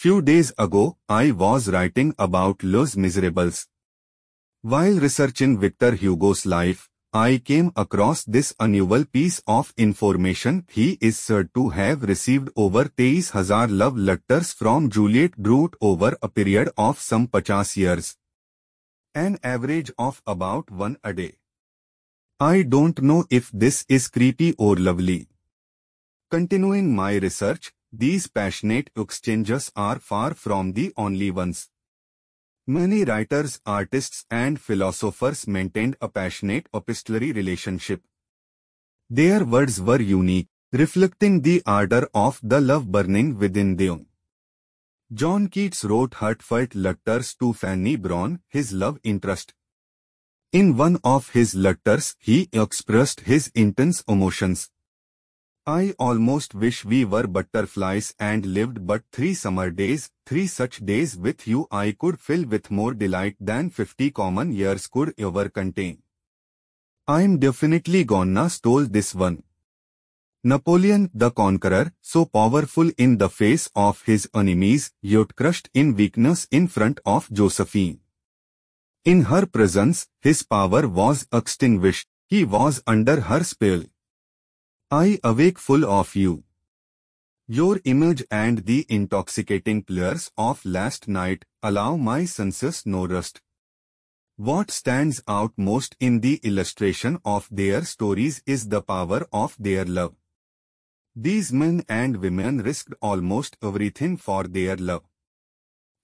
Few days ago, I was writing about Les Miserables. While researching Victor Hugo's life, I came across this unusual piece of information. He is said to have received over 23,000 love letters from Juliet Groot over a period of some 50 years. An average of about one a day. I don't know if this is creepy or lovely. Continuing my research, these passionate exchanges are far from the only ones. Many writers, artists and philosophers maintained a passionate epistolary relationship. Their words were unique, reflecting the ardor of the love burning within them. John Keats wrote heartfelt letters to Fanny Braun, his love interest. In one of his letters, he expressed his intense emotions. I almost wish we were butterflies and lived but three summer days, three such days with you I could fill with more delight than 50 common years could ever contain. I'm definitely gonna stole this one. Napoleon the Conqueror, so powerful in the face of his enemies, yet crushed in weakness in front of Josephine. In her presence, his power was extinguished, he was under her spell. I awake full of you. Your image and the intoxicating pleasures of last night allow my senses no rest. What stands out most in the illustration of their stories is the power of their love. These men and women risked almost everything for their love.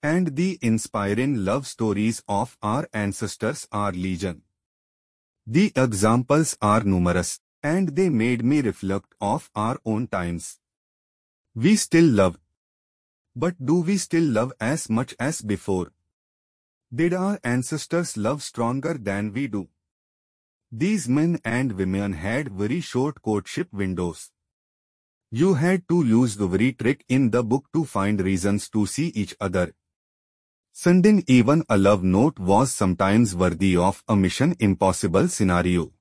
And the inspiring love stories of our ancestors are legion. The examples are numerous and they made me reflect of our own times. We still love. But do we still love as much as before? Did our ancestors love stronger than we do? These men and women had very short courtship windows. You had to use the very trick in the book to find reasons to see each other. Sending even a love note was sometimes worthy of a mission impossible scenario.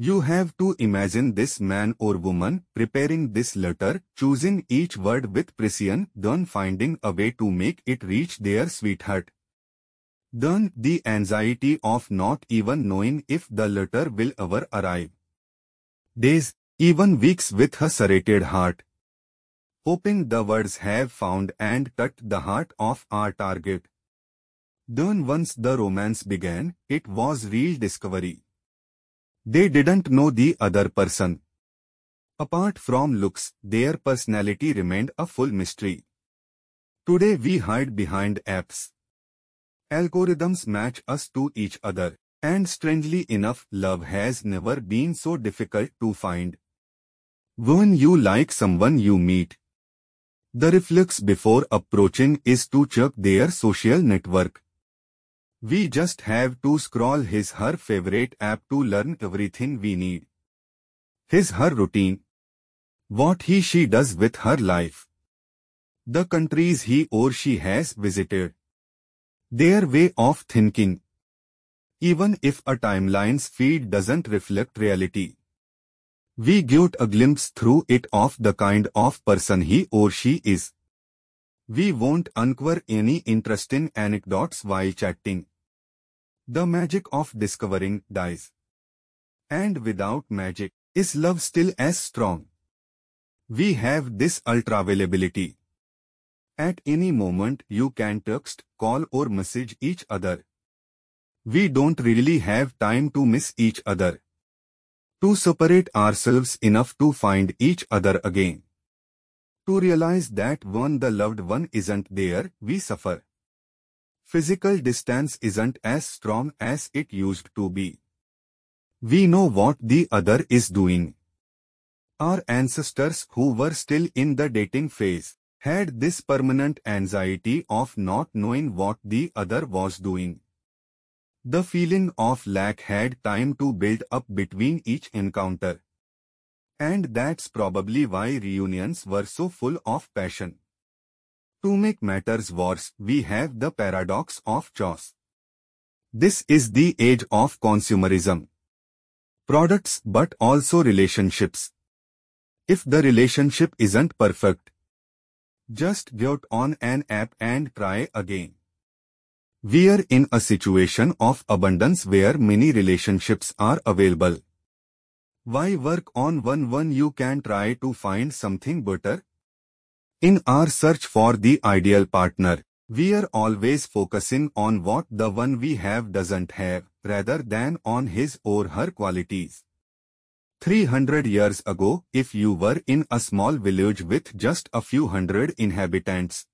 You have to imagine this man or woman preparing this letter, choosing each word with precision, then finding a way to make it reach their sweetheart. Then the anxiety of not even knowing if the letter will ever arrive. Days, even weeks with her serrated heart. Hoping the words have found and touched the heart of our target. Then once the romance began, it was real discovery. They didn't know the other person. Apart from looks, their personality remained a full mystery. Today we hide behind apps. Algorithms match us to each other, and strangely enough love has never been so difficult to find. When you like someone you meet, the reflex before approaching is to check their social network. We just have to scroll his her favorite app to learn everything we need. His her routine. What he she does with her life. The countries he or she has visited. Their way of thinking. Even if a timeline's feed doesn't reflect reality. We get a glimpse through it of the kind of person he or she is. We won't uncover any interesting anecdotes while chatting. The magic of discovering dies. And without magic, is love still as strong? We have this ultra-availability. At any moment you can text, call or message each other. We don't really have time to miss each other. To separate ourselves enough to find each other again. To realize that when the loved one isn't there, we suffer. Physical distance isn't as strong as it used to be. We know what the other is doing. Our ancestors who were still in the dating phase had this permanent anxiety of not knowing what the other was doing. The feeling of lack had time to build up between each encounter. And that's probably why reunions were so full of passion. To make matters worse, we have the paradox of choice. This is the age of consumerism. Products but also relationships. If the relationship isn't perfect, just get on an app and try again. We're in a situation of abundance where many relationships are available. Why work on one when you can try to find something better? In our search for the ideal partner, we are always focusing on what the one we have doesn't have, rather than on his or her qualities. 300 years ago, if you were in a small village with just a few hundred inhabitants,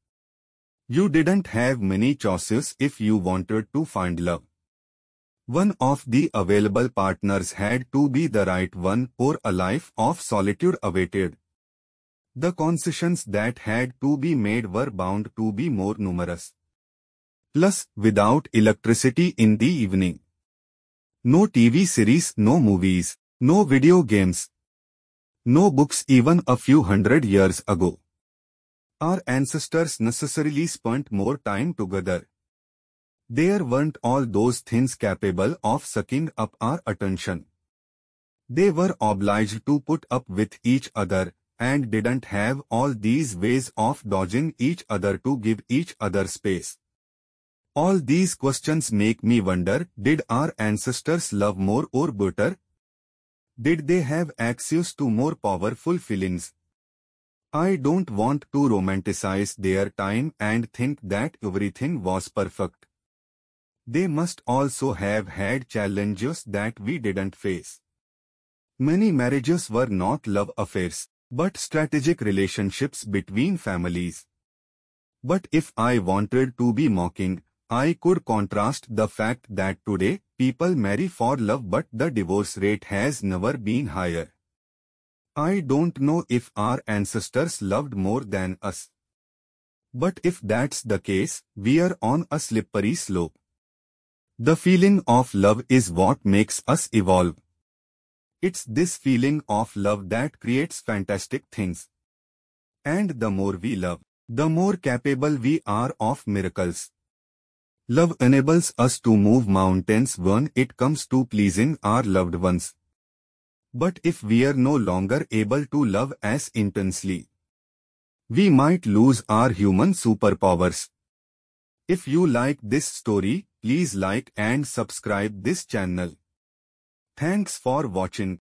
you didn't have many choices if you wanted to find love. One of the available partners had to be the right one or a life of solitude awaited. The concessions that had to be made were bound to be more numerous. Plus, without electricity in the evening. No TV series, no movies, no video games. No books even a few hundred years ago. Our ancestors necessarily spent more time together. There weren't all those things capable of sucking up our attention. They were obliged to put up with each other and didn't have all these ways of dodging each other to give each other space. All these questions make me wonder, did our ancestors love more or better? Did they have access to more powerful feelings? I don't want to romanticize their time and think that everything was perfect they must also have had challenges that we didn't face. Many marriages were not love affairs, but strategic relationships between families. But if I wanted to be mocking, I could contrast the fact that today people marry for love but the divorce rate has never been higher. I don't know if our ancestors loved more than us. But if that's the case, we are on a slippery slope. The feeling of love is what makes us evolve. It's this feeling of love that creates fantastic things. And the more we love, the more capable we are of miracles. Love enables us to move mountains when it comes to pleasing our loved ones. But if we are no longer able to love as intensely, we might lose our human superpowers. If you like this story, Please like and subscribe this channel. Thanks for watching.